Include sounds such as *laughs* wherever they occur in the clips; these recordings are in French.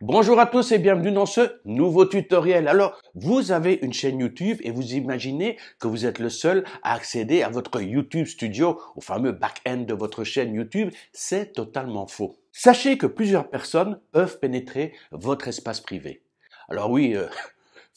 Bonjour à tous et bienvenue dans ce nouveau tutoriel. Alors, vous avez une chaîne YouTube et vous imaginez que vous êtes le seul à accéder à votre YouTube Studio, au fameux back-end de votre chaîne YouTube. C'est totalement faux. Sachez que plusieurs personnes peuvent pénétrer votre espace privé. Alors oui, euh,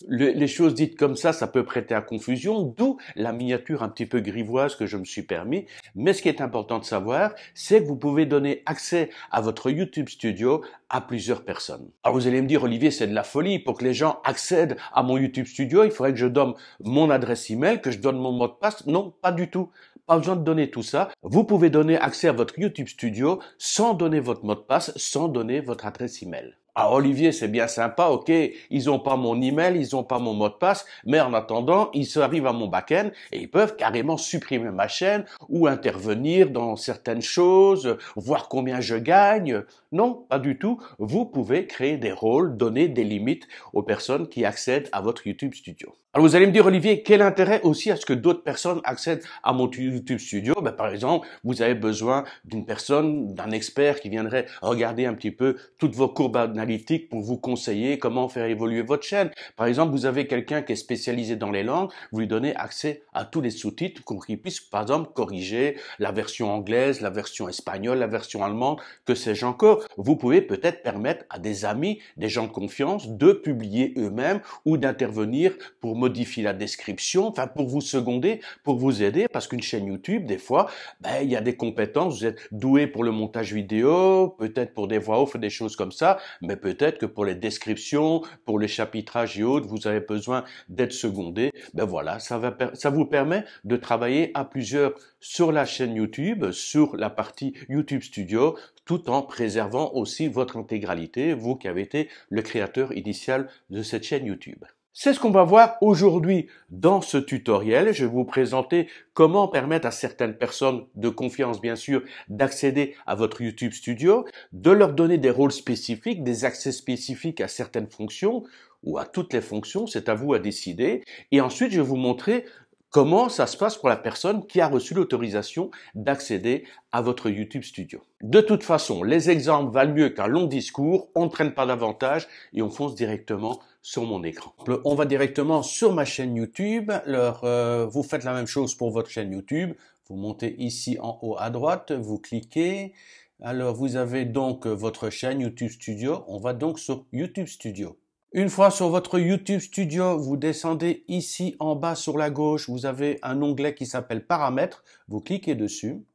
les choses dites comme ça, ça peut prêter à confusion, d'où la miniature un petit peu grivoise que je me suis permis. Mais ce qui est important de savoir, c'est que vous pouvez donner accès à votre YouTube Studio à plusieurs personnes. Alors vous allez me dire, Olivier, c'est de la folie. Pour que les gens accèdent à mon YouTube Studio, il faudrait que je donne mon adresse email, que je donne mon mot de passe. Non, pas du tout. Pas besoin de donner tout ça. Vous pouvez donner accès à votre YouTube Studio sans donner votre mot de passe, sans donner votre adresse email. Ah Olivier, c'est bien sympa, ok, ils n'ont pas mon email, ils n'ont pas mon mot de passe, mais en attendant, ils arrivent à mon backend et ils peuvent carrément supprimer ma chaîne ou intervenir dans certaines choses, voir combien je gagne. Non, pas du tout. Vous pouvez créer des rôles, donner des limites aux personnes qui accèdent à votre YouTube Studio. Alors vous allez me dire, Olivier, quel intérêt aussi à ce que d'autres personnes accèdent à mon YouTube Studio ben, Par exemple, vous avez besoin d'une personne, d'un expert qui viendrait regarder un petit peu toutes vos courbes analytiques pour vous conseiller comment faire évoluer votre chaîne. Par exemple, vous avez quelqu'un qui est spécialisé dans les langues, vous lui donnez accès à tous les sous-titres pour qu'il puisse, par exemple, corriger la version anglaise, la version espagnole, la version allemande, que sais-je encore. Vous pouvez peut-être permettre à des amis, des gens de confiance, de publier eux-mêmes ou d'intervenir pour modifie la description, enfin pour vous seconder, pour vous aider, parce qu'une chaîne YouTube, des fois, ben, il y a des compétences, vous êtes doué pour le montage vidéo, peut-être pour des voix off, des choses comme ça, mais peut-être que pour les descriptions, pour les chapitrages et autres, vous avez besoin d'être secondé. Ben voilà, ça, ça vous permet de travailler à plusieurs sur la chaîne YouTube, sur la partie YouTube Studio, tout en préservant aussi votre intégralité, vous qui avez été le créateur initial de cette chaîne YouTube. C'est ce qu'on va voir aujourd'hui dans ce tutoriel. Je vais vous présenter comment permettre à certaines personnes de confiance, bien sûr, d'accéder à votre YouTube Studio, de leur donner des rôles spécifiques, des accès spécifiques à certaines fonctions ou à toutes les fonctions, c'est à vous à décider. Et ensuite, je vais vous montrer comment ça se passe pour la personne qui a reçu l'autorisation d'accéder à votre YouTube Studio. De toute façon, les exemples valent mieux qu'un long discours, on ne traîne pas davantage et on fonce directement sur mon écran. On va directement sur ma chaîne YouTube. Alors, euh, vous faites la même chose pour votre chaîne YouTube. Vous montez ici en haut à droite, vous cliquez. Alors, vous avez donc votre chaîne YouTube Studio. On va donc sur YouTube Studio. Une fois sur votre YouTube Studio, vous descendez ici en bas sur la gauche, vous avez un onglet qui s'appelle Paramètres, vous cliquez dessus.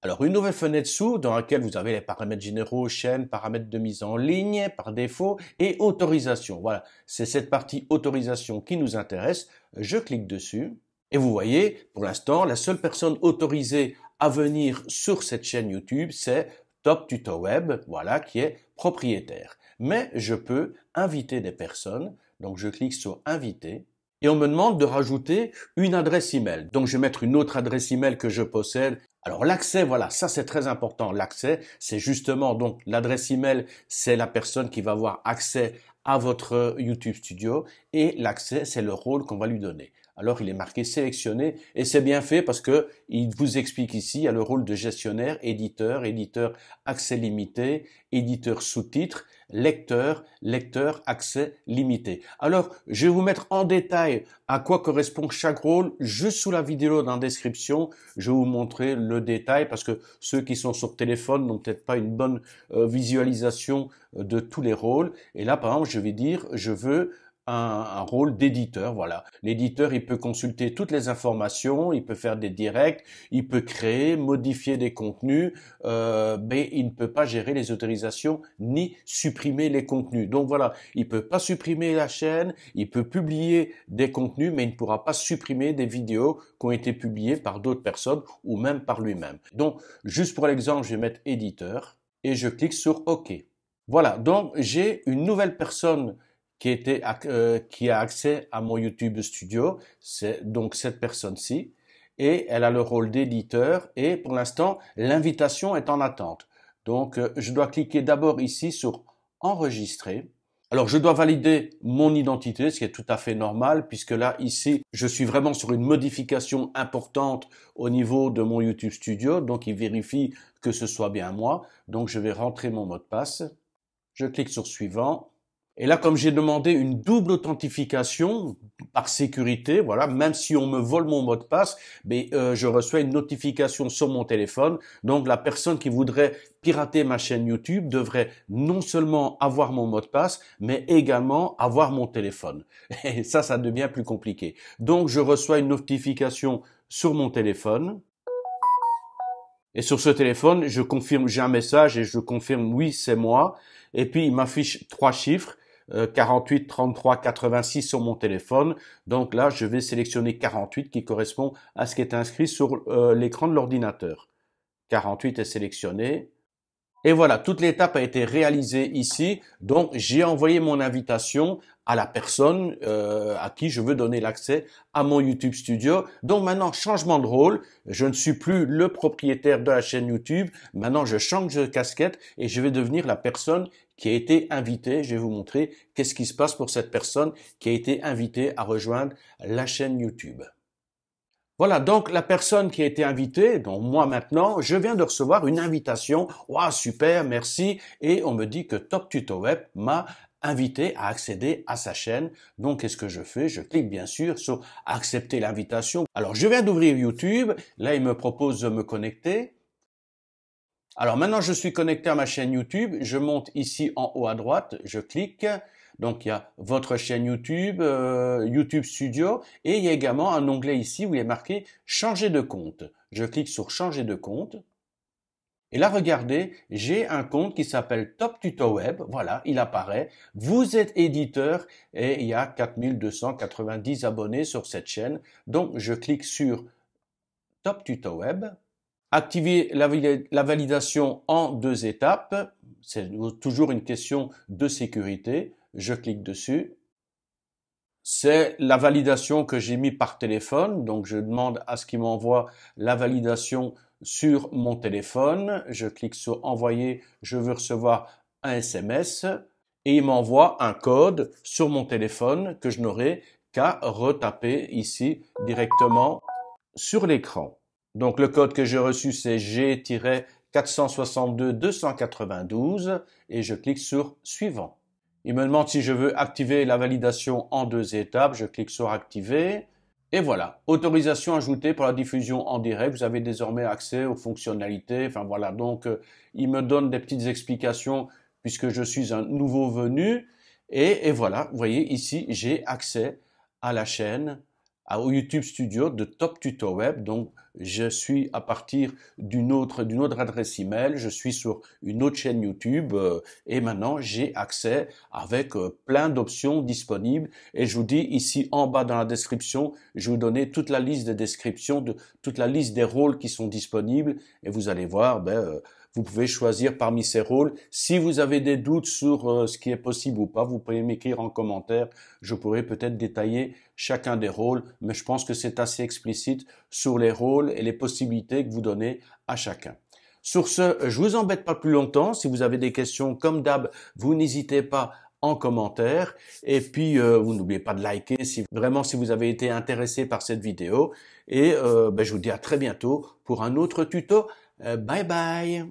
Alors une nouvelle fenêtre sous dans laquelle vous avez les paramètres généraux, chaîne, paramètres de mise en ligne par défaut et autorisation. Voilà, c'est cette partie autorisation qui nous intéresse. Je clique dessus et vous voyez, pour l'instant, la seule personne autorisée à venir sur cette chaîne YouTube, c'est Top Web, voilà, qui est propriétaire mais je peux inviter des personnes. Donc je clique sur inviter et on me demande de rajouter une adresse email. Donc je vais mettre une autre adresse email que je possède. Alors l'accès, voilà, ça c'est très important. L'accès, c'est justement donc l'adresse email, c'est la personne qui va avoir accès à votre YouTube Studio et l'accès, c'est le rôle qu'on va lui donner. Alors il est marqué sélectionné et c'est bien fait parce que il vous explique ici il a le rôle de gestionnaire, éditeur, éditeur accès limité, éditeur sous-titre, lecteur, lecteur accès limité. Alors je vais vous mettre en détail à quoi correspond chaque rôle juste sous la vidéo dans la description. Je vais vous montrer le détail parce que ceux qui sont sur téléphone n'ont peut-être pas une bonne euh, visualisation euh, de tous les rôles. Et là par exemple je vais dire je veux un, rôle d'éditeur. Voilà, l'éditeur, il peut consulter toutes les informations, il peut faire des directs, il peut créer, modifier des contenus, euh, mais il ne peut pas gérer les autorisations ni supprimer les contenus. Donc voilà, il peut pas supprimer la chaîne, il peut publier des contenus, mais il ne pourra pas supprimer des vidéos qui ont été publiées par d'autres personnes ou même par lui-même. Donc, juste pour l'exemple, je vais mettre éditeur et je clique sur OK. Voilà, donc j'ai une nouvelle personne qui, était, euh, qui a accès à mon YouTube Studio, c'est donc cette personne-ci, et elle a le rôle d'éditeur, et pour l'instant, l'invitation est en attente. Donc, euh, je dois cliquer d'abord ici sur Enregistrer. Alors, je dois valider mon identité, ce qui est tout à fait normal, puisque là, ici, je suis vraiment sur une modification importante au niveau de mon YouTube Studio, donc il vérifie que ce soit bien moi. Donc, je vais rentrer mon mot de passe. Je clique sur Suivant. Et là, comme j'ai demandé une double authentification par sécurité, voilà, même si on me vole mon mot de passe, mais euh, je reçois une notification sur mon téléphone. Donc, la personne qui voudrait pirater ma chaîne YouTube devrait non seulement avoir mon mot de passe, mais également avoir mon téléphone. *laughs* Et ça, ça devient plus compliqué. Donc, je reçois une notification sur mon téléphone. Et sur ce téléphone, je confirme, j'ai un message et je confirme oui, c'est moi. Et puis, il m'affiche trois chiffres 48, 33, 86 sur mon téléphone. Donc là, je vais sélectionner 48 qui correspond à ce qui est inscrit sur euh, l'écran de l'ordinateur. 48 est sélectionné. Et voilà, toute l'étape a été réalisée ici. Donc, j'ai envoyé mon invitation à la personne euh, à qui je veux donner l'accès à mon YouTube Studio. Donc maintenant, changement de rôle, je ne suis plus le propriétaire de la chaîne YouTube, maintenant je change de casquette et je vais devenir la personne qui a été invitée. Je vais vous montrer qu'est-ce qui se passe pour cette personne qui a été invitée à rejoindre la chaîne YouTube. Voilà, donc la personne qui a été invitée, donc moi maintenant, je viens de recevoir une invitation. Waouh, super, merci. Et on me dit que Top Tuto Web m'a invité à accéder à sa chaîne. Donc, qu'est-ce que je fais Je clique bien sûr sur accepter l'invitation. Alors, je viens d'ouvrir YouTube. Là, il me propose de me connecter. Alors maintenant, je suis connecté à ma chaîne YouTube. Je monte ici en haut à droite. Je clique. Donc il y a votre chaîne YouTube, euh, YouTube Studio, et il y a également un onglet ici où il est marqué Changer de compte. Je clique sur Changer de compte. Et là, regardez, j'ai un compte qui s'appelle Top Tuto Web. Voilà, il apparaît. Vous êtes éditeur et il y a 4290 abonnés sur cette chaîne. Donc, je clique sur Top Tuto Web. Activer la, validation en deux étapes. C'est toujours une question de sécurité. Je clique dessus c'est la validation que j'ai mise par téléphone. Donc, je demande à ce qu'il m'envoie la validation sur mon téléphone, je clique sur envoyer, je veux recevoir un SMS et il m'envoie un code sur mon téléphone que je n'aurai qu'à retaper ici directement sur l'écran. Donc le code que j'ai reçu c'est G-462-292 et je clique sur suivant. Il me demande si je veux activer la validation en deux étapes, je clique sur activer et voilà, autorisation ajoutée pour la diffusion en direct. Vous avez désormais accès aux fonctionnalités. Enfin voilà, donc euh, il me donne des petites explications puisque je suis un nouveau venu. Et, et voilà, vous voyez ici, j'ai accès à la chaîne, à, au YouTube Studio de Top Tuto Web. Donc je suis à partir d'une autre, d'une autre adresse email, je suis sur une autre chaîne YouTube euh, et maintenant j'ai accès avec euh, plein d'options disponibles. Et je vous dis ici en bas dans la description, je vais vous donner toute la liste des descriptions, de, toute la liste des rôles qui sont disponibles et vous allez voir, ben, euh, vous pouvez choisir parmi ces rôles. Si vous avez des doutes sur ce qui est possible ou pas, vous pouvez m'écrire en commentaire. Je pourrais peut-être détailler chacun des rôles, mais je pense que c'est assez explicite sur les rôles et les possibilités que vous donnez à chacun. Sur ce, je vous embête pas plus longtemps. Si vous avez des questions, comme d'hab, vous n'hésitez pas en commentaire. Et puis, euh, vous n'oubliez pas de liker si vraiment si vous avez été intéressé par cette vidéo. Et euh, ben, je vous dis à très bientôt pour un autre tuto. Euh, bye bye